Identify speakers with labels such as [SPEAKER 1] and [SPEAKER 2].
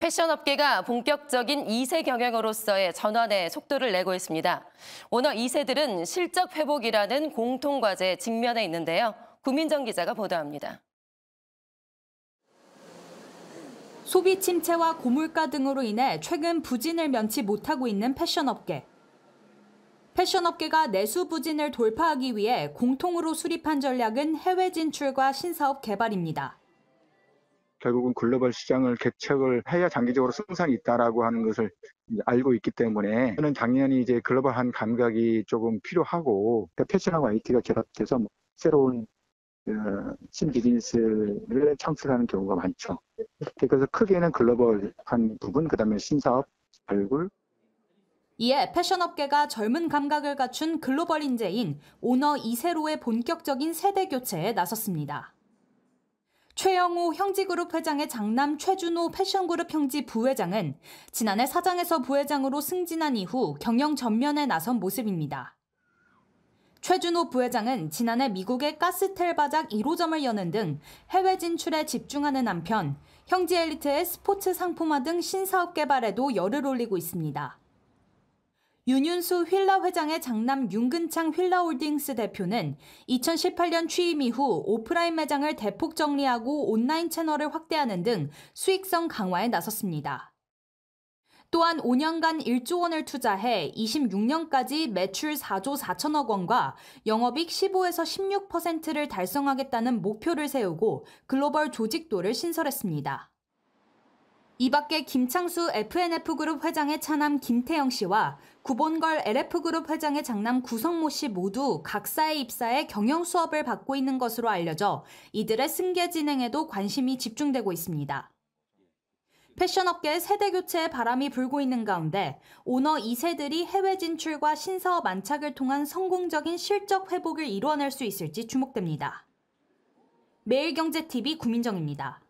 [SPEAKER 1] 패션 업계가 본격적인 2세 경영으로서의 전환의 속도를 내고 있습니다. 오너 2세들은 실적 회복이라는 공통 과제에 직면해 있는데요. 구민정 기자가 보도합니다.
[SPEAKER 2] 소비 침체와 고물가 등으로 인해 최근 부진을 면치 못하고 있는 패션 업계. 패션 업계가 내수 부진을 돌파하기 위해 공통으로 수립한 전략은 해외 진출과 신사업 개발입니다.
[SPEAKER 3] 결국은 글로벌 시장을 개척을 해야 장기적으로 승산이 있다라고 하는 것을 알고 있기 때문에 저는 당연히 이제 글로벌한 감각이 조금 필요하고 그 패션하고 IT가 결합돼서 뭐 새로운 신 어, 비즈니스를 창출하는 경우가 많죠. 네, 그래서 크게는 글로벌한 부분, 그다음에 신사업, 발굴,
[SPEAKER 2] 이에 패션업계가 젊은 감각을 갖춘 글로벌 인재인 오너 이세로의 본격적인 세대 교체에 나섰습니다. 최영호 형지그룹 회장의 장남 최준호 패션그룹 형지 부회장은 지난해 사장에서 부회장으로 승진한 이후 경영 전면에 나선 모습입니다. 최준호 부회장은 지난해 미국의 가스텔 바작 1호점을 여는 등 해외 진출에 집중하는 한편 형지 엘리트의 스포츠 상품화 등 신사업 개발에도 열을 올리고 있습니다. 윤윤수 휠라 회장의 장남 윤근창 휠라홀딩스 대표는 2018년 취임 이후 오프라인 매장을 대폭 정리하고 온라인 채널을 확대하는 등 수익성 강화에 나섰습니다. 또한 5년간 1조 원을 투자해 26년까지 매출 4조 4천억 원과 영업익 15에서 16%를 달성하겠다는 목표를 세우고 글로벌 조직도를 신설했습니다. 이 밖에 김창수 FNF그룹 회장의 차남 김태영 씨와 구본걸 LF그룹 회장의 장남 구성모 씨 모두 각사의 입사해 경영 수업을 받고 있는 것으로 알려져 이들의 승계 진행에도 관심이 집중되고 있습니다. 패션업계 세대 교체의 바람이 불고 있는 가운데 오너 2세들이 해외 진출과 신사업 안착을 통한 성공적인 실적 회복을 이뤄낼 수 있을지 주목됩니다. 매일경제TV 구민정입니다.